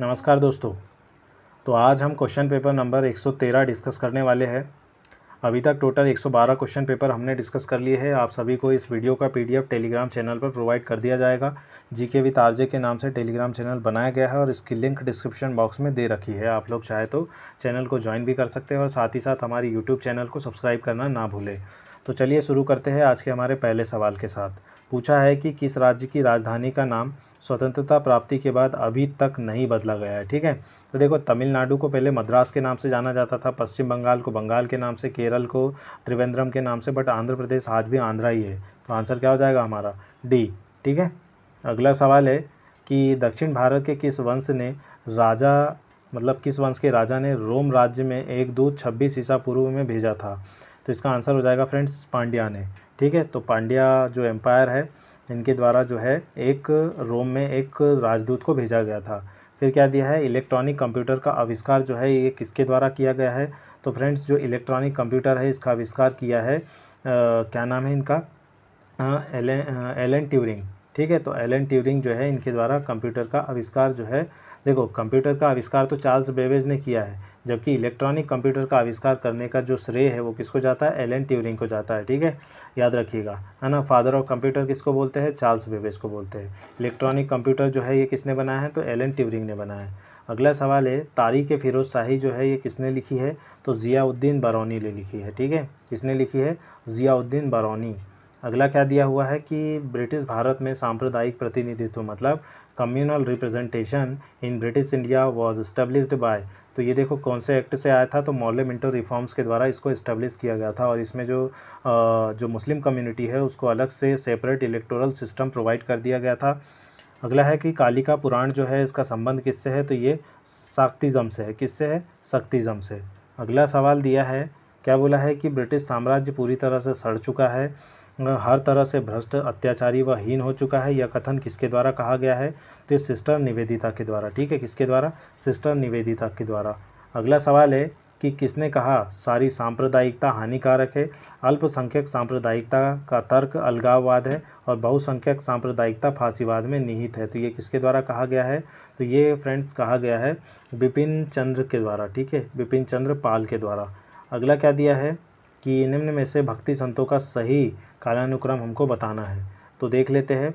नमस्कार दोस्तों तो आज हम क्वेश्चन पेपर नंबर 113 डिस्कस करने वाले हैं अभी तक टोटल 112 क्वेश्चन पेपर हमने डिस्कस कर लिए हैं आप सभी को इस वीडियो का पीडीएफ टेलीग्राम चैनल पर प्रोवाइड कर दिया जाएगा जीके वित आरजे के नाम से टेलीग्राम चैनल बनाया गया है और इसकी लिंक डिस्क्रिप्शन बॉक्स में दे रखी है आप लोग चाहे तो चैनल को ज्वाइन भी कर सकते हैं और साथ ही साथ हमारे यूट्यूब चैनल को सब्सक्राइब करना ना भूलें तो चलिए शुरू करते हैं आज के हमारे पहले सवाल के साथ पूछा है कि किस राज्य की राजधानी का नाम स्वतंत्रता प्राप्ति के बाद अभी तक नहीं बदला गया है ठीक है तो देखो तमिलनाडु को पहले मद्रास के नाम से जाना जाता था पश्चिम बंगाल को बंगाल के नाम से केरल को त्रिवेंद्रम के नाम से बट आंध्र प्रदेश आज भी आंध्रा ही है तो आंसर क्या हो जाएगा हमारा डी ठीक है अगला सवाल है कि दक्षिण भारत के किस वंश ने राजा मतलब किस वंश के राजा ने रोम राज्य में एक दूत छब्बीस ईसा पूर्व में भेजा था तो इसका आंसर हो जाएगा फ्रेंड्स पांड्या ने ठीक है तो पांड्या जो एम्पायर है इनके द्वारा जो है एक रोम में एक राजदूत को भेजा गया था फिर क्या दिया है इलेक्ट्रॉनिक कंप्यूटर का आविष्कार जो है ये किसके द्वारा किया गया है तो फ्रेंड्स जो इलेक्ट्रॉनिक कंप्यूटर है इसका आविष्कार किया है आ, क्या नाम है इनका एलन एलन ट्यूरिंग ठीक है तो एलन ट्यूरिंग जो है इनके द्वारा कंप्यूटर का आविष्कार जो है देखो कंप्यूटर का आविष्कार तो चार्ल्स बेबेज ने किया है जबकि इलेक्ट्रॉनिक कंप्यूटर का आविष्कार करने का जो श्रेय है वो किसको जाता है एलन ट्यूरिंग को जाता है ठीक है याद रखिएगा है ना फादर ऑफ कंप्यूटर किसको बोलते हैं चार्ल्स बेबेज को बोलते हैं इलेक्ट्रॉनिक कंप्यूटर जो है ये किसने बनाया है तो एलन ट्यूरिंग ने बनाया है अगला सवाल है तारीख फिरोज शाही जो है ये किसने लिखी है तो ज़ियाउद्दीन बरौनी ने लिखी है ठीक है किसने लिखी है ज़ियाउद्दीन बरौनी अगला क्या दिया हुआ है कि ब्रिटिश भारत में सांप्रदायिक प्रतिनिधित्व मतलब communal representation in British India was established by तो ये देखो कौन से एक्ट से आया था तो मॉले मिंटो रिफॉर्म्स के द्वारा इसको इस्टेब्लिश किया गया था और इसमें जो जो मुस्लिम कम्युनिटी है उसको अलग से सेपरेट इलेक्टोरल सिस्टम प्रोवाइड कर दिया गया था अगला है कि कालिका पुराण जो है इसका संबंध किससे है तो ये साख्तिजम से है किससे है शक्तिज़म से अगला सवाल दिया है क्या बोला है कि ब्रिटिश साम्राज्य पूरी तरह से सड़ चुका है हर तरह से भ्रष्ट अत्याचारी व हीन हो चुका है यह कथन किसके द्वारा कहा गया है तो ये सिस्टर निवेदिता के द्वारा ठीक है किसके द्वारा सिस्टर निवेदिता के द्वारा अगला सवाल है कि किसने कहा सारी सांप्रदायिकता हानिकारक है अल्पसंख्यक सांप्रदायिकता का तर्क अलगाववाद है और बहुसंख्यक सांप्रदायिकता फांसीवाद में निहित है तो ये किसके द्वारा कहा गया है तो ये फ्रेंड्स कहा गया है बिपिन चंद्र के द्वारा ठीक है विपिन चंद्र पाल के द्वारा अगला क्या दिया है कि निम्न में से भक्ति संतों का सही कालानुक्रम हमको बताना है तो देख लेते हैं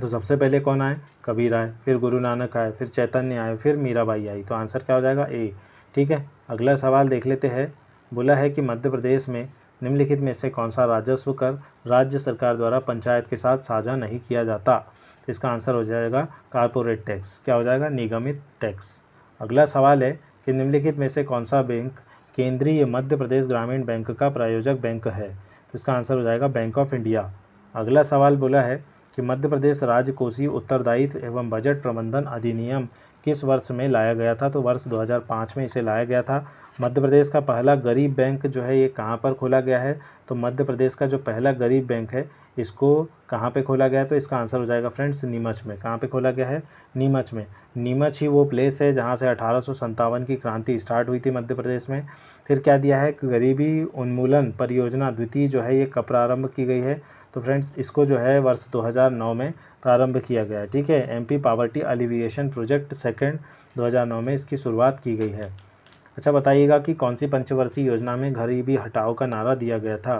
तो सबसे पहले कौन आए कबीर आए फिर गुरु नानक आए फिर चैतन्य आए फिर मीराबाई आई तो आंसर क्या हो जाएगा ए ठीक है अगला सवाल देख लेते हैं बोला है कि मध्य प्रदेश में निम्नलिखित में से कौन सा राजस्व कर राज्य सरकार द्वारा पंचायत के साथ साझा नहीं किया जाता इसका आंसर हो जाएगा कारपोरेट टैक्स क्या हो जाएगा निगमित टैक्स अगला सवाल है कि निम्नलिखित में से कौन सा बैंक केंद्रीय मध्य प्रदेश ग्रामीण बैंक का प्रायोजक बैंक है तो इसका आंसर हो जाएगा बैंक ऑफ इंडिया अगला सवाल बोला है कि मध्य प्रदेश राजकोषीय उत्तरदायित्व एवं बजट प्रबंधन अधिनियम किस वर्ष में लाया गया था तो वर्ष 2005 में इसे लाया गया था मध्य प्रदेश का पहला गरीब बैंक जो है ये कहाँ पर खोला गया है तो मध्य प्रदेश का जो पहला गरीब बैंक है इसको कहाँ पे खोला गया है तो इसका आंसर हो जाएगा फ्रेंड्स नीमच में कहाँ पे खोला गया है नीमच में नीमच ही वो प्लेस है जहाँ से अठारह की क्रांति स्टार्ट हुई थी मध्य प्रदेश में फिर क्या दिया है गरीबी उन्मूलन परियोजना द्वितीय जो है ये कब प्रारंभ की गई है तो फ्रेंड्स इसको जो है वर्ष 2009 में प्रारंभ किया गया है ठीक है MP poverty alleviation project second 2009 में इसकी शुरुआत की गई है अच्छा बताइएगा कि कौन सी पंचवर्षीय योजना में गरीबी हटाओ का नारा दिया गया था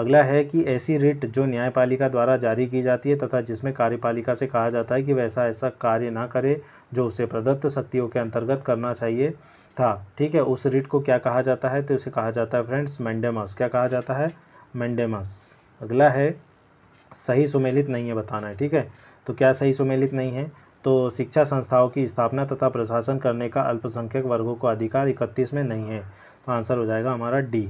अगला है कि ऐसी रिट जो न्यायपालिका द्वारा जारी की जाती है तथा जिसमें कार्यपालिका से कहा जाता है कि वैसा ऐसा कार्य ना करे जो उसे प्रदत्त शक्तियों के अंतर्गत करना चाहिए था ठीक है उस रिट को क्या कहा जाता है तो उसे कहा जाता है फ्रेंड्स मैंडेमस क्या कहा जाता है मैंडेमस अगला है सही सुमेलित नहीं है बताना है ठीक है तो क्या सही सुमेलित नहीं है तो शिक्षा संस्थाओं की स्थापना तथा प्रशासन करने का अल्पसंख्यक वर्गों को अधिकार इकतीस में नहीं है तो आंसर हो जाएगा हमारा डी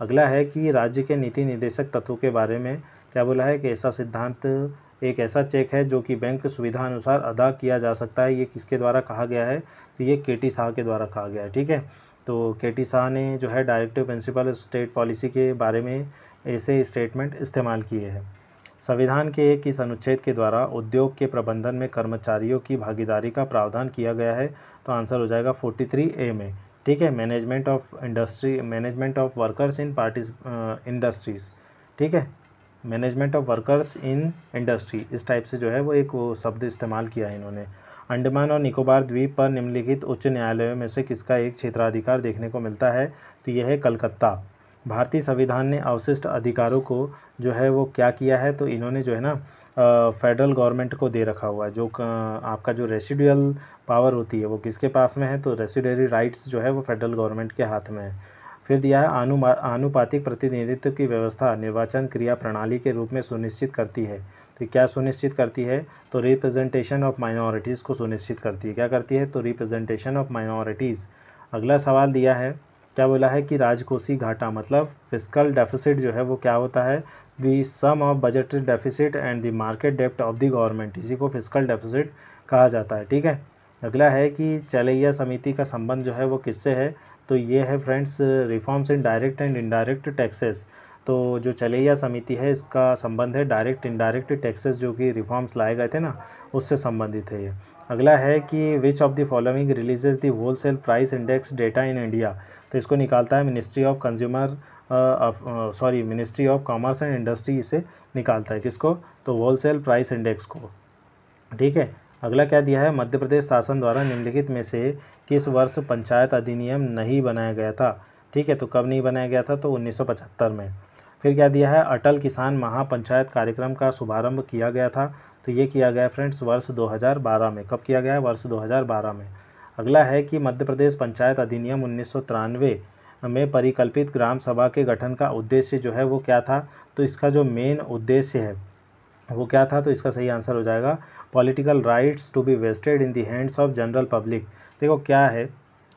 अगला है कि राज्य के नीति निदेशक तत्व के बारे में क्या बोला है कि ऐसा सिद्धांत एक ऐसा चेक है जो कि बैंक सुविधा अनुसार अदा किया जा सकता है ये किसके द्वारा कहा गया है तो ये के टी शाह के द्वारा कहा गया है ठीक है तो के टी शाह ने जो है डायरेक्टिव प्रिंसिपल स्टेट पॉलिसी के बारे में ऐसे स्टेटमेंट इस्तेमाल किए हैं संविधान के एक इस अनुच्छेद के द्वारा उद्योग के प्रबंधन में कर्मचारियों की भागीदारी का प्रावधान किया गया है तो आंसर हो जाएगा फोर्टी थ्री ए में ठीक है management of industry management of workers in parties industries ठीक है management of workers in industry इस टाइप से जो है वो एक शब्द इस्तेमाल किया है इन्होंने अंडमान और निकोबार द्वीप पर निम्नलिखित उच्च न्यायालयों में से किसका एक क्षेत्राधिकार देखने को मिलता है तो यह है कलकत्ता भारतीय संविधान ने अवशिष्ट अधिकारों को जो है वो क्या किया है तो इन्होंने जो है ना फेडरल गवर्नमेंट को दे रखा हुआ है जो आपका जो रेसिडुअल पावर होती है वो किसके पास में है तो रेसिडरी राइट्स जो है वो फेडरल गवर्नमेंट के हाथ में है फिर दिया है आनु आनुपातिक प्रतिनिधित्व की व्यवस्था निर्वाचन क्रिया प्रणाली के रूप में सुनिश्चित करती है तो क्या सुनिश्चित करती है तो रिप्रेजेंटेशन ऑफ माइनॉरिटीज़ को सुनिश्चित करती है क्या करती है तो रिप्रेजेंटेशन ऑफ माइनॉरिटीज़ अगला सवाल दिया है क्या बोला है कि राजकोषीय घाटा मतलब फिजिकल डेफिसिट जो है वो क्या होता है the sum of budgetary deficit and the market डेप्ट ऑफ दी गवर्नमेंट इसी को फिजिकल डेफिसिट कहा जाता है ठीक है अगला है कि चलैया समिति का संबंध जो है वो किससे है तो ये है friends reforms in direct and indirect taxes तो जो चलैया समिति है इसका संबंध है डायरेक्ट इनडायरेक्ट टैक्सेस जो कि रिफॉर्म्स लाए गए थे ना उससे संबंधित है ये अगला है कि which of the following releases the wholesale price index data in India तो इसको निकालता है ministry of consumer sorry ministry of commerce and industry इसे निकालता है किसको तो होलसेल प्राइस इंडेक्स को ठीक है अगला क्या दिया है मध्य प्रदेश शासन द्वारा निम्नलिखित में से किस वर्ष पंचायत अधिनियम नहीं बनाया गया था ठीक है तो कब नहीं बनाया गया था तो उन्नीस में फिर क्या दिया है अटल किसान महापंचायत कार्यक्रम का शुभारंभ किया गया था तो ये किया गया फ्रेंड्स वर्ष 2012 में कब किया गया है वर्ष 2012 में अगला है कि मध्य प्रदेश पंचायत अधिनियम उन्नीस में परिकल्पित ग्राम सभा के गठन का उद्देश्य जो है वो क्या था तो इसका जो मेन उद्देश्य है वो क्या था तो इसका सही आंसर हो जाएगा political rights to be vested in the hands of general public देखो क्या है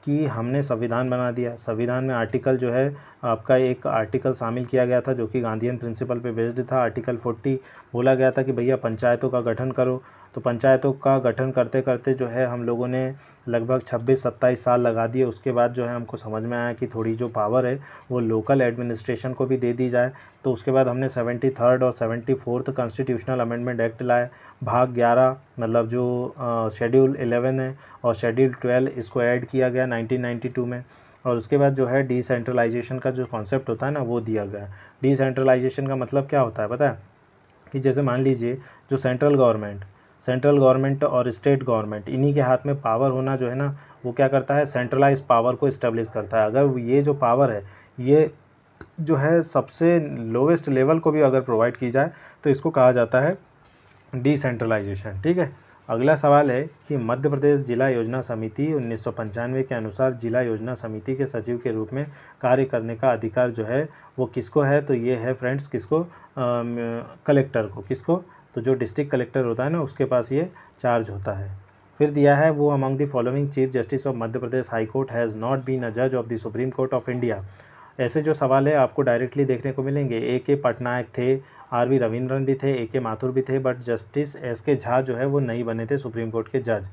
कि हमने संविधान बना दिया संविधान में आर्टिकल जो है आपका एक आर्टिकल शामिल किया गया था जो कि गांधीयन प्रिंसिपल पे बेस्ड था आर्टिकल फोर्टी बोला गया था कि भैया पंचायतों का गठन करो तो पंचायतों का गठन करते करते जो है हम लोगों ने लगभग छब्बीस सत्ताईस साल लगा दिए उसके बाद जो है हमको समझ में आया कि थोड़ी जो पावर है वो लोकल एडमिनिस्ट्रेशन को भी दे दी जाए तो उसके बाद हमने सेवेंटी थर्ड और seventy fourth constitutional amendment act लाए भाग ग्यारह मतलब जो शेड्यूल एलेवन है और शेड्यूल ट्वेल्व इसको ऐड किया गया टू में और उसके बाद जो है डिसेंट्रलाइजेशन का जो कॉन्सेप्ट होता है ना वो दिया गया डिसेंट्रलाइजेशन का मतलब क्या होता है पता है कि जैसे मान लीजिए जो सेंट्रल गवर्नमेंट सेंट्रल गवर्नमेंट और स्टेट गवर्नमेंट इन्हीं के हाथ में पावर होना जो है ना वो क्या करता है सेंट्रलाइज पावर को इस्टेब्लिश करता है अगर ये जो पावर है ये जो है सबसे लोवेस्ट लेवल को भी अगर प्रोवाइड की जाए तो इसको कहा जाता है डिसेंट्रलाइजेशन ठीक है अगला सवाल है कि मध्य प्रदेश जिला योजना समिति उन्नीस के अनुसार जिला योजना समिति के सचिव के रूप में कार्य करने का अधिकार जो है वो किसको है तो ये है फ्रेंड्स किसको आ, कलेक्टर को किसको तो जो डिस्ट्रिक्ट कलेक्टर होता है ना उसके पास ये चार्ज होता है फिर दिया है वो among the following chief justice of Madhya Pradesh high court has not been a जज of the supreme court of India ऐसे जो सवाल है आपको डायरेक्टली देखने को मिलेंगे ए के पटनायक थे आर वी रविंद्रन भी थे ए के माथुर भी थे बट जस्टिस एस के झा जो है वो नहीं बने थे सुप्रीम कोर्ट के जज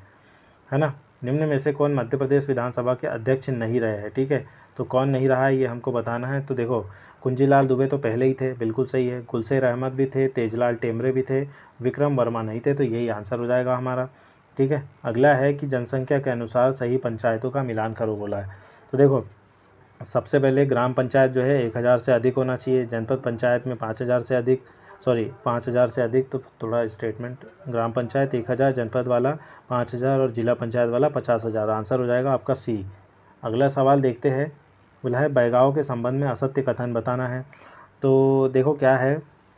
है ना निम्न में से कौन मध्य प्रदेश विधानसभा के अध्यक्ष नहीं रहे हैं ठीक है तो कौन नहीं रहा है ये हमको बताना है तो देखो कुंजीलाल दुबे तो पहले ही थे बिल्कुल सही है गुलसेर अहमद भी थे तेजलाल टेमरे भी थे विक्रम वर्मा नहीं थे तो यही आंसर हो जाएगा हमारा ठीक है अगला है कि जनसंख्या के अनुसार सही पंचायतों का मिलान करो बोला है तो देखो सबसे पहले ग्राम पंचायत जो है एक हज़ार से अधिक होना चाहिए जनपद पंचायत में पाँच हज़ार से अधिक सॉरी पाँच हज़ार से अधिक तो थोड़ा स्टेटमेंट ग्राम पंचायत एक हज़ार जनपद वाला पाँच हज़ार और ज़िला पंचायत वाला पचास हज़ार आंसर हो जाएगा आपका सी अगला सवाल देखते हैं बोला है बैगाव के संबंध में असत्य कथन बताना है तो देखो क्या है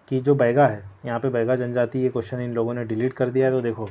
कि जो बैगा है यहाँ पे बैगा जनजाति ये क्वेश्चन इन लोगों ने डिलीट कर दिया है तो देखो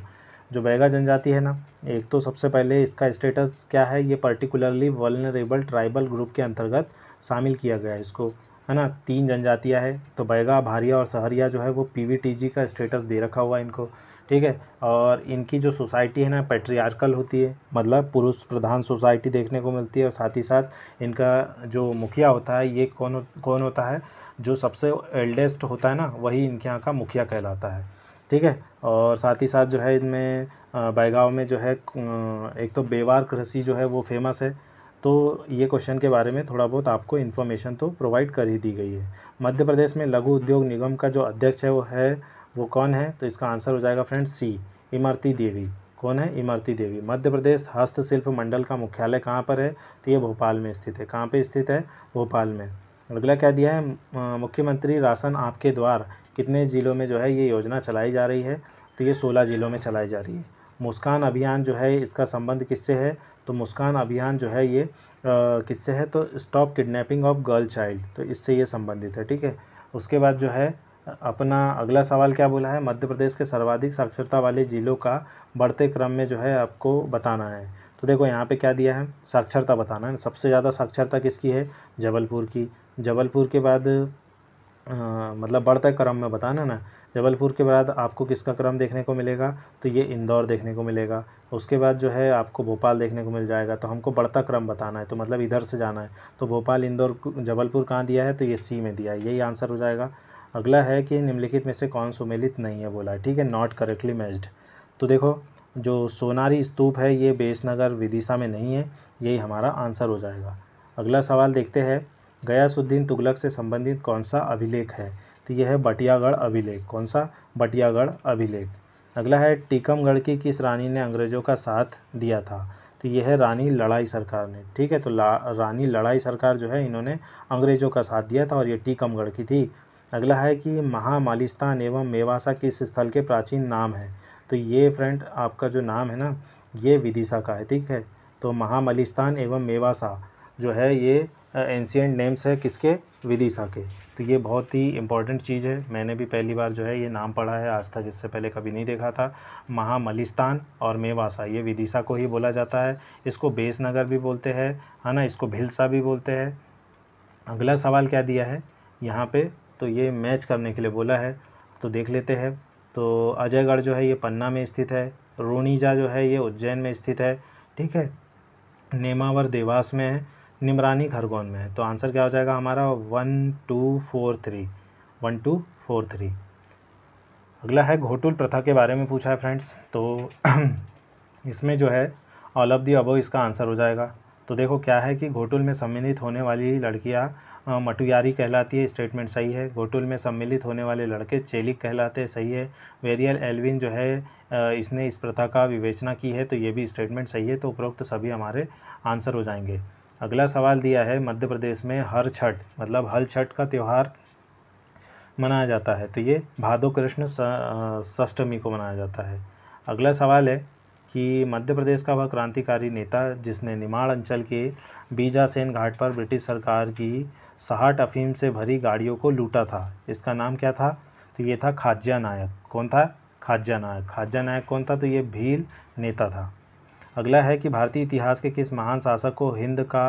जो बैगा जनजाति है ना एक तो सबसे पहले इसका स्टेटस क्या है ये पर्टिकुलरली वलनरेबल ट्राइबल ग्रुप के अंतर्गत शामिल किया गया है इसको है ना तीन जनजातियाँ है तो बैगा भारिया और सहरिया जो है वो पीवीटीजी का स्टेटस दे रखा हुआ है इनको ठीक है और इनकी जो सोसाइटी है ना पेट्रियार्कल होती है मतलब पुरुष प्रधान सोसाइटी देखने को मिलती है और साथ ही साथ इनका जो मुखिया होता है ये कौन कौन होता है जो सबसे एल्डेस्ट होता है ना वही इनके यहाँ का मुखिया कहलाता है ठीक है और साथ ही साथ जो है इनमें बैगाव में जो है एक तो बेवार कृषि जो है वो फ़ेमस है तो ये क्वेश्चन के बारे में थोड़ा बहुत आपको इन्फॉर्मेशन तो प्रोवाइड कर ही दी गई है मध्य प्रदेश में लघु उद्योग निगम का जो अध्यक्ष है वो है वो कौन है तो इसका आंसर हो जाएगा फ्रेंड सी इमरती देवी कौन है इमरती देवी मध्य प्रदेश हस्तशिल्प मंडल का मुख्यालय कहाँ पर है तो ये भोपाल में स्थित है कहाँ पर स्थित है भोपाल में अगला क्या दिया है मुख्यमंत्री राशन आपके द्वार कितने ज़िलों में जो है ये योजना चलाई जा रही है तो ये सोलह ज़िलों में चलाई जा रही है मुस्कान अभियान जो है इसका संबंध किससे है तो मुस्कान अभियान जो है ये किससे है तो stop kidnapping of girl child तो इससे ये संबंधित है ठीक है उसके बाद जो है अपना अगला सवाल क्या बोला है मध्य प्रदेश के सर्वाधिक साक्षरता वाले ज़िलों का बढ़ते क्रम में जो है आपको बताना है तो देखो यहाँ पे क्या दिया है साक्षरता बताना है सबसे ज़्यादा साक्षरता किसकी है जबलपुर की जबलपुर के बाद हाँ, मतलब बढ़ते क्रम में बताना ना जबलपुर के बाद आपको किसका क्रम देखने को मिलेगा तो ये इंदौर देखने को मिलेगा उसके बाद जो है आपको भोपाल देखने को मिल जाएगा तो हमको बढ़ता क्रम बताना है तो मतलब इधर से जाना है तो भोपाल इंदौर जबलपुर कहाँ दिया है तो ये सी में दिया है यही आंसर हो जाएगा अगला है कि निम्नलिखित में से कौन सुमेलित नहीं है बोला ठीक है नॉट करेक्टली मैच्ड तो देखो जो सोनारी स्तूप है ये बेसनगर विदिशा में नहीं है यही हमारा आंसर हो जाएगा अगला सवाल देखते हैं गयासुद्दीन तुगलक से संबंधित कौन सा अभिलेख है तो यह है बटियागढ़ अभिलेख कौन सा बटियागढ़ अभिलेख अगला है टीकमगढ़ की किस रानी ने अंग्रेज़ों का साथ दिया था तो यह है रानी लड़ाई सरकार ने ठीक है तो रानी लड़ाई सरकार जो है इन्होंने अंग्रेज़ों का साथ दिया था और ये टीकमगढ़ की थी अगला है कि महामालिस्तान एवं मेवासा किस स्थल के प्राचीन नाम है तो ये फ्रेंड आपका जो नाम है ना ये विदिशा का है ठीक है तो महामलिस्तान एवं मेवासा जो है ये एंशियट नेम्स है किसके विदिशा के तो ये बहुत ही इंपॉर्टेंट चीज़ है मैंने भी पहली बार जो है ये नाम पढ़ा है आज तक इससे पहले कभी नहीं देखा था महामलिस्तान और मेवासा ये विदिशा को ही बोला जाता है इसको बेसनगर भी बोलते हैं है ना इसको भिलसा भी बोलते हैं अगला सवाल क्या दिया है यहाँ पर तो ये मैच करने के लिए बोला है तो देख लेते हैं तो अजयगढ़ जो है ये पन्ना में स्थित है रोनीजा जो है ये उज्जैन में स्थित है ठीक है नेमावर देवास में है निमरानी खरगोन में है तो आंसर क्या हो जाएगा हमारा one two four three one two four three अगला है घोटुल प्रथा के बारे में पूछा है फ्रेंड्स तो इसमें जो है ऑल ऑफ दी अबो इसका आंसर हो जाएगा तो देखो क्या है कि घोटुल में सम्मिलित होने वाली लड़कियाँ मटुयारी कहलाती है स्टेटमेंट सही है घोटुल में सम्मिलित होने वाले लड़के चेलिक कहलाते हैं सही है वेरियल एलविन जो है इसने इस प्रथा का विवेचना की है तो ये भी स्टेटमेंट सही है तो उपरोक्त सभी हमारे आंसर हो जाएंगे अगला सवाल दिया है मध्य प्रदेश में हर छठ मतलब हल छठ का त्यौहार मनाया जाता है तो ये भादो कृष्ण सष्टमी को मनाया जाता है अगला सवाल है कि मध्य प्रदेश का वह क्रांतिकारी नेता जिसने निमाड़ अंचल के बीजासेन घाट पर ब्रिटिश सरकार की सहाट अफीम से भरी गाड़ियों को लूटा था इसका नाम क्या था तो ये था खाज्या नायक कौन था खाज्या नायक खाज्या नायक कौन था तो ये भील नेता था अगला है कि भारतीय इतिहास के किस महान शासक को हिंद का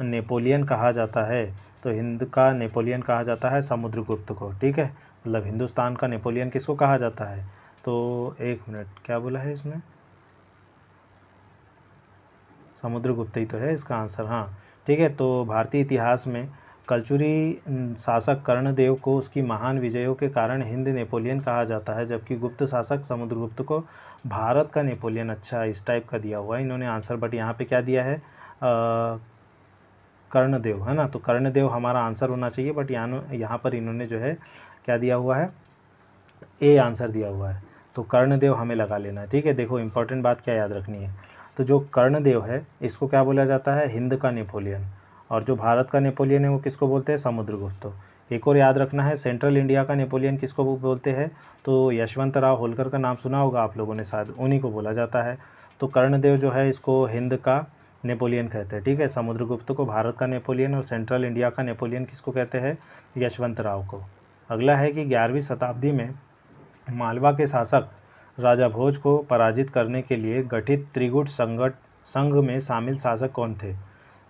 नेपोलियन कहा जाता है तो हिंद का नेपोलियन कहा जाता है समुद्रगुप्त को ठीक है मतलब हिंदुस्तान का नेपोलियन किसको कहा जाता है तो एक मिनट क्या बोला है इसमें समुद्रगुप्त ही तो है इसका आंसर हाँ ठीक है तो भारतीय इतिहास में कल्चुरी शासक कर्णदेव को उसकी महान विजयों के कारण हिंद नेपोलियन कहा जाता है जबकि गुप्त शासक समुद्रगुप्त को भारत का नेपोलियन अच्छा इस टाइप का दिया हुआ है इन्होंने आंसर बट यहाँ पे क्या दिया है कर्णदेव है ना तो कर्णदेव हमारा आंसर होना चाहिए बट यहाँ यहाँ पर इन्होंने जो है क्या दिया हुआ है ए आंसर दिया हुआ है तो कर्णदेव हमें लगा लेना है ठीक है देखो इंपॉर्टेंट बात क्या याद रखनी है तो जो कर्णदेव है इसको क्या बोला जाता है हिंद का नेपोलियन और जो भारत का नेपोलियन है वो किसको बोलते हैं समुद्रगुप्त एक और याद रखना है सेंट्रल इंडिया का नेपोलियन किसको बोलते हैं तो यशवंत राव होलकर का नाम सुना होगा आप लोगों ने शायद उन्हीं को बोला जाता है तो कर्णदेव जो है इसको हिंद का नेपोलियन कहते हैं ठीक है समुद्रगुप्त को भारत का नेपोलियन और सेंट्रल इंडिया का नेपोलियन किसको कहते हैं यशवंत राव को अगला है कि ग्यारहवीं शताब्दी में मालवा के शासक राजा भोज को पराजित करने के लिए गठित त्रिगुट संगठ संघ में शामिल शासक कौन थे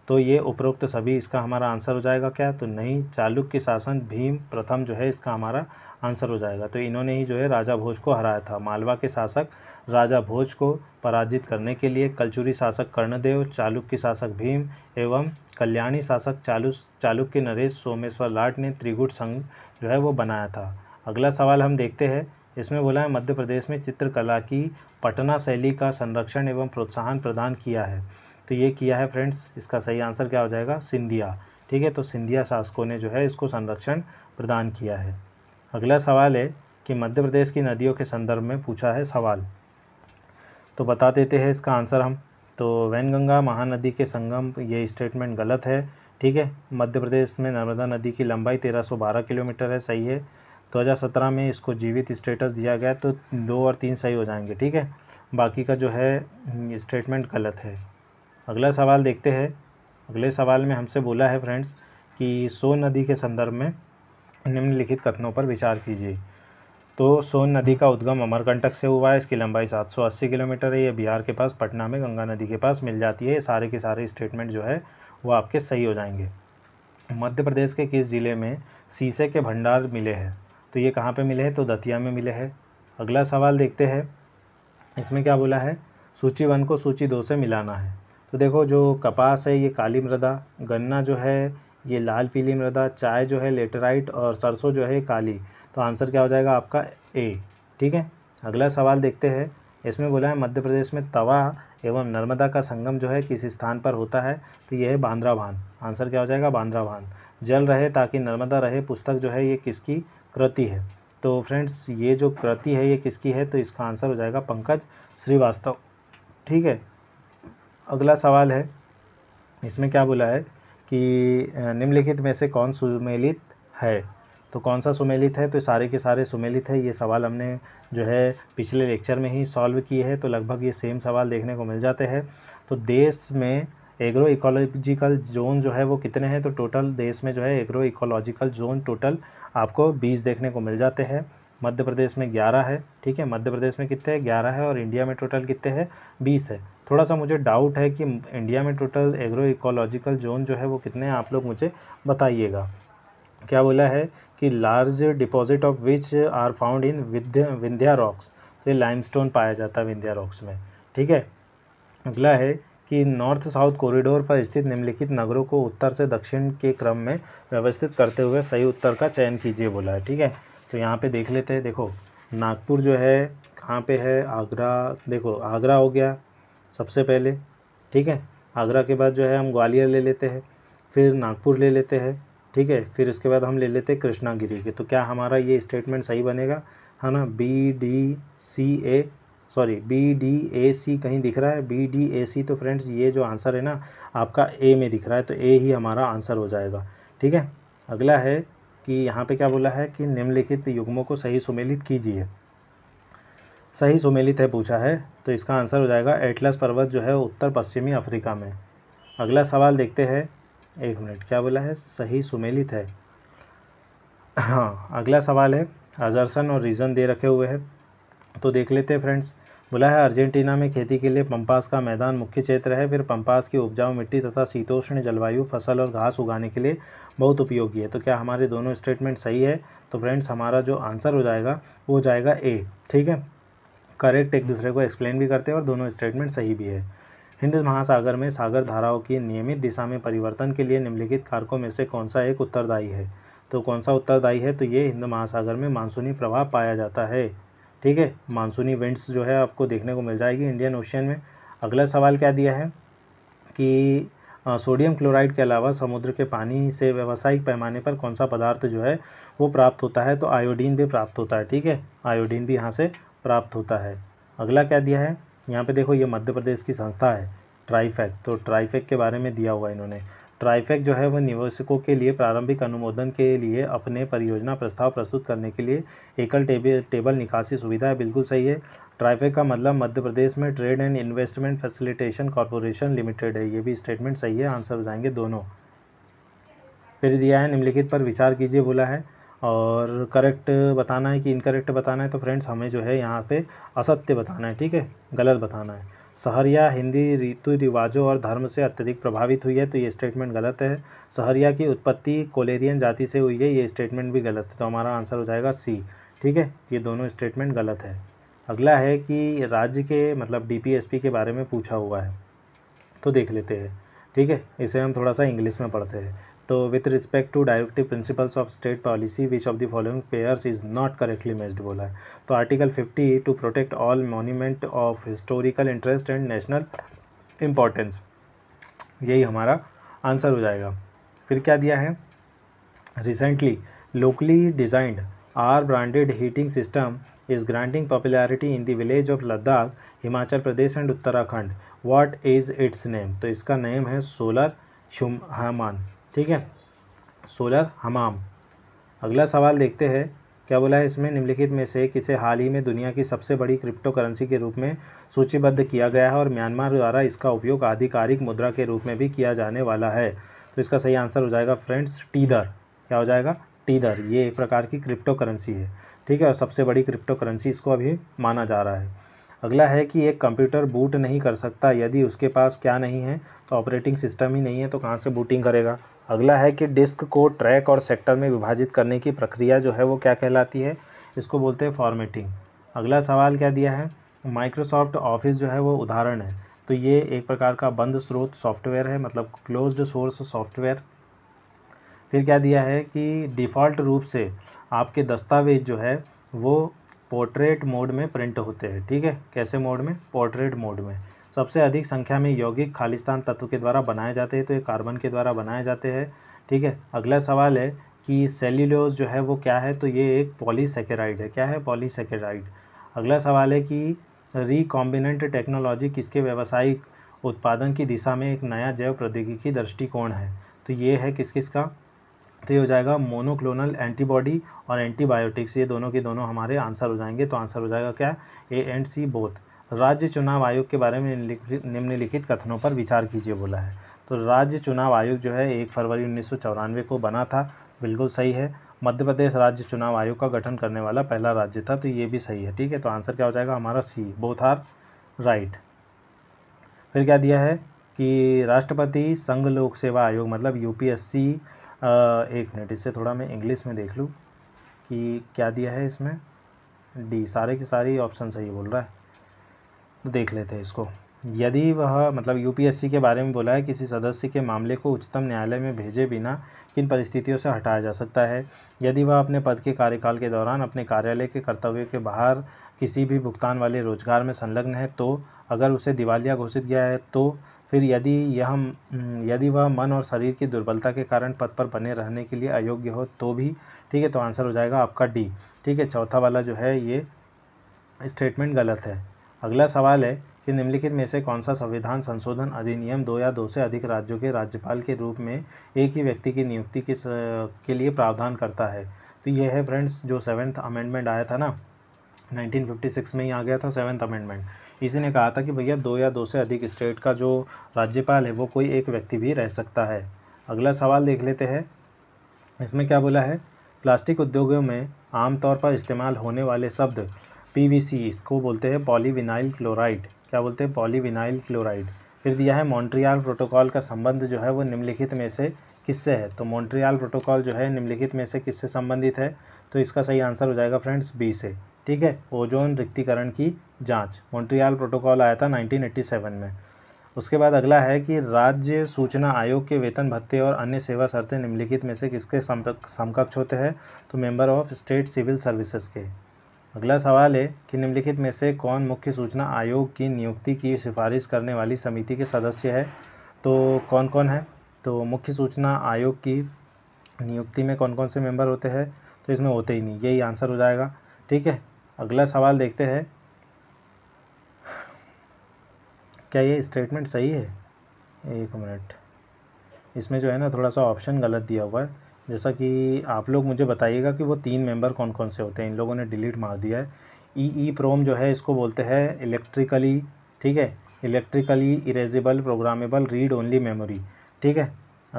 तो ये उपरोक्त सभी इसका हमारा आंसर हो जाएगा क्या तो नहीं चालुक्य शासन भीम प्रथम जो है इसका हमारा आंसर हो जाएगा तो इन्होंने ही जो है राजा भोज को हराया था मालवा के शासक राजा भोज को पराजित करने के लिए कलचुरी शासक कर्णदेव चालुक्य शासक भीम एवं कल्याणी शासक चालु चालुक्य नरेश सोमेश्वर लाट ने त्रिगुट संघ जो है वो बनाया था अगला सवाल हम देखते हैं इसमें बोला है मध्य प्रदेश में चित्रकला की पटना शैली का संरक्षण एवं प्रोत्साहन प्रदान किया है तो ये किया है फ्रेंड्स इसका सही आंसर क्या हो जाएगा सिंधिया ठीक है तो सिंधिया शासकों ने जो है इसको संरक्षण प्रदान किया है अगला सवाल है कि मध्य प्रदेश की नदियों के संदर्भ में पूछा है सवाल तो बता देते हैं इसका आंसर हम तो वैनगंगा महानदी के संगम ये स्टेटमेंट गलत है ठीक है मध्य प्रदेश में नर्मदा नदी की लंबाई 1312 किलोमीटर है सही है 2017 में इसको जीवित स्टेटस दिया गया तो दो और तीन सही हो जाएंगे ठीक है बाकी का जो है स्टेटमेंट गलत है अगला सवाल देखते हैं अगले सवाल में हमसे बोला है फ्रेंड्स कि सोन नदी के संदर्भ में निम्नलिखित कथनों पर विचार कीजिए तो सोन नदी का उद्गम अमरकंटक से हुआ है इसकी लंबाई 780 किलोमीटर है ये बिहार के पास पटना में गंगा नदी के पास मिल जाती है ये सारे के सारे स्टेटमेंट जो है वो आपके सही हो जाएंगे मध्य प्रदेश के किस ज़िले में शीशे के भंडार मिले हैं तो ये कहाँ पर मिले हैं तो दतिया में मिले हैं अगला सवाल देखते हैं इसमें क्या बोला है सूची वन को सूची दो से मिलाना है तो देखो जो कपास है ये काली मृदा गन्ना जो है ये लाल पीली मृदा चाय जो है लेटेराइट और सरसों जो है काली तो आंसर क्या हो जाएगा आपका ए ठीक है अगला सवाल देखते हैं इसमें बोला है मध्य प्रदेश में तवा एवं नर्मदा का संगम जो है किस स्थान पर होता है तो यह है बांद्रा बांध आंसर क्या हो जाएगा बांद्रा भान जल रहे ताकि नर्मदा रहे पुस्तक जो है ये किसकी कृति है तो फ्रेंड्स ये जो कृति है ये किसकी है तो इसका आंसर हो जाएगा पंकज श्रीवास्तव ठीक है अगला सवाल है इसमें क्या बोला है कि निम्नलिखित में से कौन सुमेलित है तो कौन सा सुमेलित है तो सारे के सारे सुमेलित है ये सवाल हमने जो है पिछले लेक्चर में ही सॉल्व किए हैं तो लगभग ये सेम सवाल देखने को मिल जाते हैं तो देश में एग्रो इकोलॉजिकल जोन जो है वो कितने हैं तो टोटल देश में जो है एग्रो इकोलॉजिकल जोन टोटल आपको बीस देखने को मिल जाते हैं मध्य प्रदेश में ग्यारह है ठीक है मध्य प्रदेश में कितने हैं ग्यारह है और इंडिया में टोटल कितने हैं बीस है थोड़ा सा मुझे डाउट है कि इंडिया में टोटल एग्रो इकोलॉजिकल जोन जो है वो कितने हैं आप लोग मुझे बताइएगा क्या बोला है कि large deposit of which are found in Vindhya rocks तो ये लाइम पाया जाता है विंध्या रॉक्स में ठीक है अगला है कि नॉर्थ साउथ कॉरिडोर पर स्थित निम्नलिखित नगरों को उत्तर से दक्षिण के क्रम में व्यवस्थित करते हुए सही उत्तर का चयन कीजिए बोला है ठीक है तो यहाँ पे देख लेते हैं देखो नागपुर जो है कहाँ पे है आगरा देखो आगरा हो गया सबसे पहले ठीक है आगरा के बाद जो है हम ग्वालियर ले लेते हैं फिर नागपुर ले लेते हैं ठीक है फिर उसके बाद हम ले लेते हैं कृष्णागिरी के तो क्या हमारा ये स्टेटमेंट सही बनेगा है ना B D C A sorry B D A C कहीं दिख रहा है बी डी ए सी तो फ्रेंड्स ये जो आंसर है ना आपका ए में दिख रहा है तो ए ही हमारा आंसर हो जाएगा ठीक है अगला है कि यहाँ पे क्या बोला है कि निम्नलिखित युग्मों को सही सुमेलित कीजिए सही सुमेलित है पूछा है तो इसका आंसर हो जाएगा एटलस पर्वत जो है उत्तर पश्चिमी अफ्रीका में अगला सवाल देखते हैं एक मिनट क्या बोला है सही सुमेलित है हाँ अगला सवाल है अजरसन और रीज़न दे रखे हुए हैं तो देख लेते हैं फ्रेंड्स बोला है अर्जेंटीना में खेती के लिए पंपास का मैदान मुख्य क्षेत्र है फिर पंपास की उपजाऊ मिट्टी तथा शीतोष्ण जलवायु फसल और घास उगाने के लिए बहुत उपयोगी है तो क्या हमारे दोनों स्टेटमेंट सही है तो फ्रेंड्स हमारा जो आंसर हो जाएगा वो हो जाएगा ए ठीक है करेक्ट एक दूसरे को एक्सप्लेन भी करते हैं और दोनों स्टेटमेंट सही भी है हिंद महासागर में सागर धाराओं की नियमित दिशा में परिवर्तन के लिए निम्नलिखित कारकों में से कौन सा एक उत्तरदायी है तो कौन सा उत्तरदायी है तो ये हिंद महासागर में मानसूनी प्रभाव पाया जाता है ठीक है मानसूनी विंड्स जो है आपको देखने को मिल जाएगी इंडियन ओशियन में अगला सवाल क्या दिया है कि सोडियम क्लोराइड के अलावा समुद्र के पानी से व्यावसायिक पैमाने पर कौन सा पदार्थ जो है वो प्राप्त होता है तो आयोडीन भी प्राप्त होता है ठीक है आयोडीन भी यहाँ से प्राप्त होता है अगला क्या दिया है यहाँ पे देखो ये मध्य प्रदेश की संस्था है ट्राइफेक तो ट्राइफेक के बारे में दिया हुआ इन्होंने ट्राइफेक जो है वह निवेशकों के लिए प्रारंभिक अनुमोदन के लिए अपने परियोजना प्रस्ताव प्रस्तुत करने के लिए एकल टेबल टेबल निकासी सुविधा है बिल्कुल सही है ट्राइफेक का मतलब मध्य प्रदेश में trade and investment facilitation corporation limited है ये भी स्टेटमेंट सही है आंसर हो जाएंगे दोनों फिर दिया है निम्नलिखित पर विचार कीजिए बोला है और करेक्ट बताना है कि इनकरेक्ट बताना है तो फ्रेंड्स हमें जो है यहाँ पे असत्य बताना है ठीक है गलत बताना है सहरिया हिंदी रीतु रिवाजों और धर्म से अत्यधिक प्रभावित हुई है तो ये स्टेटमेंट गलत है सहरिया की उत्पत्ति कोलेरियन जाति से हुई है ये स्टेटमेंट भी गलत है तो हमारा आंसर हो जाएगा सी ठीक है ये दोनों स्टेटमेंट गलत है अगला है कि राज्य के मतलब डी के बारे में पूछा हुआ है तो देख लेते हैं ठीक है इसे हम थोड़ा सा इंग्लिश में पढ़ते हैं तो with respect to directive principles of state policy which of the following pairs is not correctly matched बोला है तो article fifty two protect all monument of historical interest and national importance यही हमारा आंसर हो जाएगा फिर क्या दिया है recently locally designed are branded heating system is grounding popularity in the village of Ladakh Himachal Pradesh and Uttarakhand what is its name तो इसका नेम है सोलर हमान ठीक है सोलर हमाम अगला सवाल देखते हैं क्या बोला है इसमें निम्नलिखित में से किसे हाल ही में दुनिया की सबसे बड़ी क्रिप्टो करेंसी के रूप में सूचीबद्ध किया गया है और म्यांमार द्वारा इसका उपयोग आधिकारिक मुद्रा के रूप में भी किया जाने वाला है तो इसका सही आंसर हो जाएगा फ्रेंड्स टीदर क्या हो जाएगा टीदर ये एक प्रकार की क्रिप्टो करेंसी है ठीक है और सबसे बड़ी क्रिप्टो करेंसी इसको अभी माना जा रहा है अगला है कि एक कंप्यूटर बूट नहीं कर सकता यदि उसके पास क्या नहीं है तो ऑपरेटिंग सिस्टम ही नहीं है तो कहाँ से बूटिंग करेगा अगला है कि डिस्क को ट्रैक और सेक्टर में विभाजित करने की प्रक्रिया जो है वो क्या कहलाती है इसको बोलते हैं फॉर्मेटिंग अगला सवाल क्या दिया है माइक्रोसॉफ्ट ऑफिस जो है वो उदाहरण है तो ये एक प्रकार का बंद स्रोत सॉफ्टवेयर है मतलब क्लोज्ड सोर्स सॉफ्टवेयर फिर क्या दिया है कि डिफ़ॉल्ट रूप से आपके दस्तावेज जो है वो पोर्ट्रेट मोड में प्रिंट होते हैं ठीक है कैसे मोड में पोर्ट्रेट मोड में सबसे अधिक संख्या में यौगिक खालिस्तान तत्व के द्वारा बनाए जाते हैं तो ये कार्बन के द्वारा बनाए जाते हैं ठीक है अगला सवाल है कि सेल्यूलोज जो है वो क्या है तो ये एक पॉलीसेकेराइड है क्या है पॉलीसेकेराइड अगला सवाल है कि रिकॉम्बिनेंट टेक्नोलॉजी किसके व्यावसायिक उत्पादन की दिशा में एक नया जैव प्रौद्योगिकी दृष्टिकोण है तो ये है किस किस का तो ये हो जाएगा मोनोक्लोनल एंटीबॉडी और एंटीबायोटिक्स ये दोनों के दोनों हमारे आंसर हो जाएंगे तो आंसर हो जाएगा क्या ए एंड सी बोथ राज्य चुनाव आयोग के बारे में निम्नलिखित कथनों पर विचार कीजिए बोला है तो राज्य चुनाव आयोग जो है एक फरवरी उन्नीस को बना था बिल्कुल सही है मध्य प्रदेश राज्य चुनाव आयोग का गठन करने वाला पहला राज्य था तो ये भी सही है ठीक है तो आंसर क्या हो जाएगा हमारा सी बोथ आर राइट फिर क्या दिया है कि राष्ट्रपति संघ लोक सेवा आयोग मतलब यूपीएससी एक मिनट इससे थोड़ा मैं इंग्लिश में देख लूँ कि क्या दिया है इसमें डी सारे की सारी ऑप्शन सही बोल रहा है देख लेते हैं इसको यदि वह मतलब यूपीएससी के बारे में बोला है किसी सदस्य के मामले को उच्चतम न्यायालय में भेजे बिना किन परिस्थितियों से हटाया जा सकता है यदि वह अपने पद के कार्यकाल के दौरान अपने कार्यालय के कर्तव्य के बाहर किसी भी भुगतान वाले रोजगार में संलग्न है तो अगर उसे दिवालिया घोषित किया है तो फिर यदि यह हम्म, यदि वह मन और शरीर की दुर्बलता के कारण पद पर बने रहने के लिए अयोग्य हो तो भी ठीक है तो आंसर हो जाएगा आपका डी ठीक है चौथा वाला जो है ये स्टेटमेंट गलत है अगला सवाल है कि निम्नलिखित में से कौन सा संविधान संशोधन अधिनियम दो या दो से अधिक राज्यों के राज्यपाल के रूप में एक ही व्यक्ति की नियुक्ति के, के लिए प्रावधान करता है तो यह है फ्रेंड्स जो सेवन्थ अमेंडमेंट आया था ना 1956 में ही आ गया था सेवन्थ अमेंडमेंट इसी ने कहा था कि भैया दो या दो से अधिक स्टेट का जो राज्यपाल है वो कोई एक व्यक्ति भी रह सकता है अगला सवाल देख लेते हैं इसमें क्या बोला है प्लास्टिक उद्योगों में आमतौर पर इस्तेमाल होने वाले शब्द पीवीसी इसको बोलते हैं पॉलीविनाइल क्लोराइड क्या बोलते हैं पॉलीविनाइल क्लोराइड फिर दिया है मॉन्ट्रियल प्रोटोकॉल का संबंध जो है वो निम्नलिखित में से किससे है तो मॉन्ट्रियल प्रोटोकॉल जो है निम्नलिखित में से किससे संबंधित है तो इसका सही आंसर हो जाएगा फ्रेंड्स बी से ठीक है ओजोन रिक्तिकरण की जांच मॉन्ट्रियाल प्रोटोकॉल आया था 1987 में उसके बाद अगला है कि राज्य सूचना आयोग के वेतन भत्ते और अन्य सेवा शर्तें निम्नलिखित में से किसके समकक्ष होते हैं तो member of state civil services के अगला सवाल है कि निम्नलिखित में से कौन मुख्य सूचना आयोग की नियुक्ति की सिफारिश करने वाली समिति के सदस्य है तो कौन कौन है तो मुख्य सूचना आयोग की नियुक्ति में कौन कौन से मेंबर होते हैं तो इसमें होते ही नहीं यही आंसर हो जाएगा ठीक है अगला सवाल देखते हैं क्या ये स्टेटमेंट सही है एक मिनट इसमें जो है ना थोड़ा सा ऑप्शन गलत दिया हुआ है जैसा कि आप लोग मुझे बताइएगा कि वो तीन मेंबर कौन कौन से होते हैं इन लोगों ने डिलीट मार दिया है ई ई प्रोम जो है इसको बोलते हैं इलेक्ट्रिकली ठीक है electrically erasable programmable read only memory ठीक है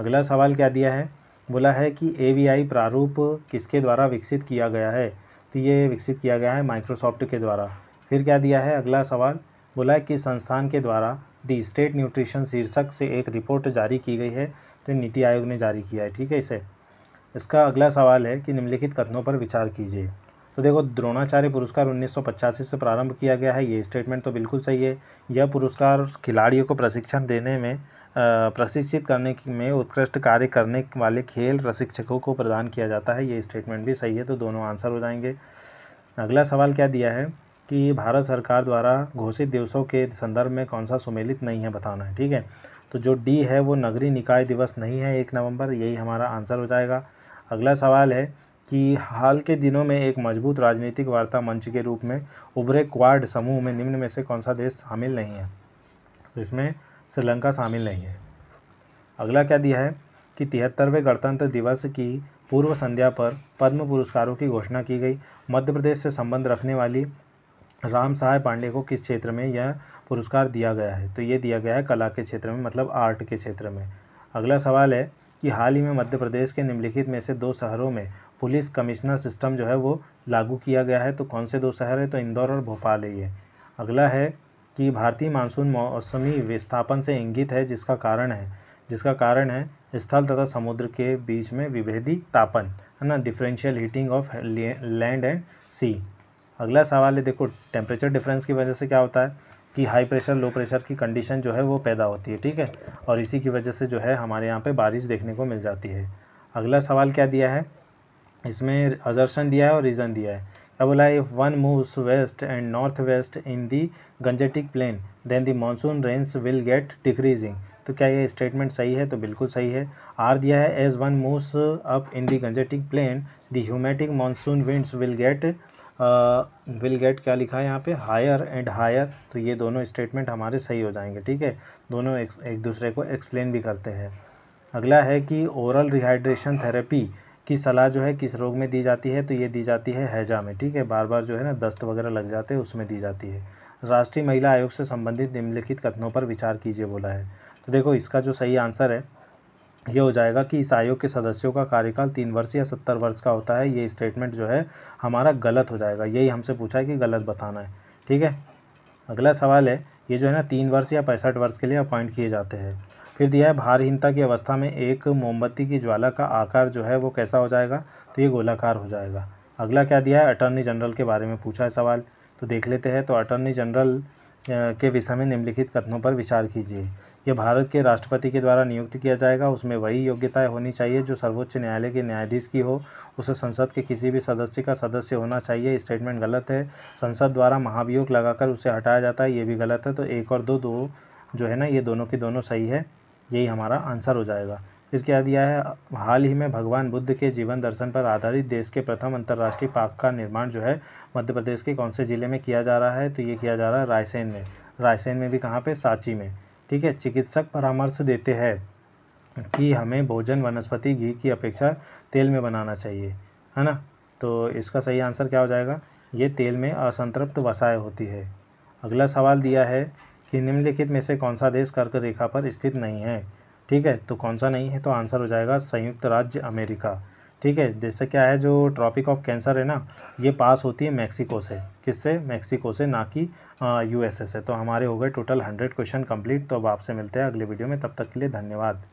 अगला सवाल क्या दिया है बोला है कि ए प्रारूप किसके द्वारा विकसित किया गया है तो ये विकसित किया गया है माइक्रोसॉफ्ट के द्वारा फिर क्या दिया है अगला सवाल बोला है कि संस्थान के द्वारा दी स्टेट न्यूट्रिशन शीर्षक से एक रिपोर्ट जारी की गई है तो नीति आयोग ने जारी किया है ठीक है इसे इसका अगला सवाल है कि निम्नलिखित कथनों पर विचार कीजिए तो देखो द्रोणाचार्य पुरस्कार उन्नीस से प्रारंभ किया गया है ये स्टेटमेंट तो बिल्कुल सही है यह पुरस्कार खिलाड़ियों को प्रशिक्षण देने में प्रशिक्षित करने में उत्कृष्ट कार्य करने वाले खेल प्रशिक्षकों को प्रदान किया जाता है ये स्टेटमेंट भी सही है तो दोनों आंसर हो जाएंगे अगला सवाल क्या दिया है कि भारत सरकार द्वारा घोषित दिवसों के संदर्भ में कौन सा सुमेलित नहीं है बताना है ठीक है तो जो डी है वो नगरीय निकाय दिवस नहीं है एक नवंबर यही हमारा आंसर हो जाएगा अगला सवाल है कि हाल के दिनों में एक मजबूत राजनीतिक वार्ता मंच के रूप में उभरे क्वाड समूह में निम्न में से कौन सा देश शामिल नहीं है तो इसमें श्रीलंका शामिल नहीं है अगला क्या दिया है कि तिहत्तरवें गणतंत्र दिवस की पूर्व संध्या पर पद्म पुरस्कारों की घोषणा की गई मध्य प्रदेश से संबंध रखने वाली राम सहाय पांडे को किस क्षेत्र में यह पुरस्कार दिया गया है तो ये दिया गया है कला के क्षेत्र में मतलब आर्ट के क्षेत्र में अगला सवाल है कि हाल ही में मध्य प्रदेश के निम्नलिखित में से दो शहरों में पुलिस कमिश्नर सिस्टम जो है वो लागू किया गया है तो कौन से दो शहर है तो इंदौर और भोपाल है ये अगला है कि भारतीय मानसून मौसमी विस्थापन से इंगित है जिसका कारण है जिसका कारण है स्थल तथा समुद्र के बीच में विभेदी तापन है ना differential heating of land and sea अगला सवाल है देखो टेम्परेचर डिफरेंस की वजह से क्या होता है कि हाई प्रेशर लो प्रेशर की कंडीशन जो है वो पैदा होती है ठीक है और इसी की वजह से जो है हमारे यहाँ पे बारिश देखने को मिल जाती है अगला सवाल क्या दिया है इसमें अजर्शन दिया है और रीज़न दिया है क्या बोला if one moves west and north west in the Gangetic plain then the monsoon rains will get decreasing तो क्या ये स्टेटमेंट सही है तो बिल्कुल सही है आर दिया है as one moves up in the Gangetic plain the humid monsoon winds will get will get क्या लिखा है यहाँ पे हायर एंड हायर तो ये दोनों स्टेटमेंट हमारे सही हो जाएंगे ठीक है दोनों एक, एक दूसरे को एक्सप्लेन भी करते हैं अगला है कि ओरल रिहाइड्रेशन थेरेपी की सलाह जो है किस रोग में दी जाती है तो ये दी जाती है हैजा में ठीक है बार बार जो है ना दस्त वगैरह लग जाते हैं उसमें दी जाती है राष्ट्रीय महिला आयोग से संबंधित निम्नलिखित कथनों पर विचार कीजिए बोला है तो देखो इसका जो सही आंसर है ये हो जाएगा कि इस आयोग के सदस्यों का कार्यकाल तीन वर्ष या सत्तर वर्ष का होता है ये स्टेटमेंट जो है हमारा गलत हो जाएगा यही हमसे पूछा है कि गलत बताना है ठीक है अगला सवाल है ये जो है ना तीन वर्ष या पैंसठ वर्ष के लिए अपॉइंट किए जाते हैं फिर दिया है भारहीनता की अवस्था में एक मोमबत्ती की ज्वाला का आकार जो है वो कैसा हो जाएगा तो ये गोलाकार हो जाएगा अगला क्या दिया है अटर्नी जनरल के बारे में पूछा है सवाल तो देख लेते हैं तो अटर्नी जनरल के विषय में निम्नलिखित कथनों पर विचार कीजिए ये भारत के राष्ट्रपति के द्वारा नियुक्त किया जाएगा उसमें वही योग्यताएं होनी चाहिए जो सर्वोच्च न्यायालय के न्यायाधीश की हो उसे संसद के किसी भी सदस्य का सदस्य होना चाहिए स्टेटमेंट गलत है संसद द्वारा महाभियोग लगाकर उसे हटाया जाता है ये भी गलत है तो एक और दो दो जो है ना ये दोनों के दोनों सही है यही हमारा आंसर हो जाएगा फिर क्या दिया है हाल ही में भगवान बुद्ध के जीवन दर्शन पर आधारित देश के प्रथम अंतर्राष्ट्रीय पार्क का निर्माण जो है मध्य प्रदेश के कौन से ज़िले में किया जा रहा है तो ये किया जा रहा है रायसेन में रायसेन में भी कहाँ पे सांची में ठीक है चिकित्सक परामर्श देते हैं कि हमें भोजन वनस्पति घी की अपेक्षा तेल में बनाना चाहिए है ना तो इसका सही आंसर क्या हो जाएगा ये तेल में असंतृप्त वसाएँ होती है अगला सवाल दिया है कि निम्नलिखित में से कौन सा देश कर्क रेखा पर स्थित नहीं है ठीक है तो कौन सा नहीं है तो आंसर हो जाएगा संयुक्त राज्य अमेरिका ठीक है जैसे क्या है जो ट्रॉपिक ऑफ कैंसर है ना ये पास होती है मैक्सिको से किससे मैक्सिको से ना कि यूएसए से तो हमारे हो गए टोटल हंड्रेड क्वेश्चन कंप्लीट तो अब आपसे मिलते हैं अगले वीडियो में तब तक के लिए धन्यवाद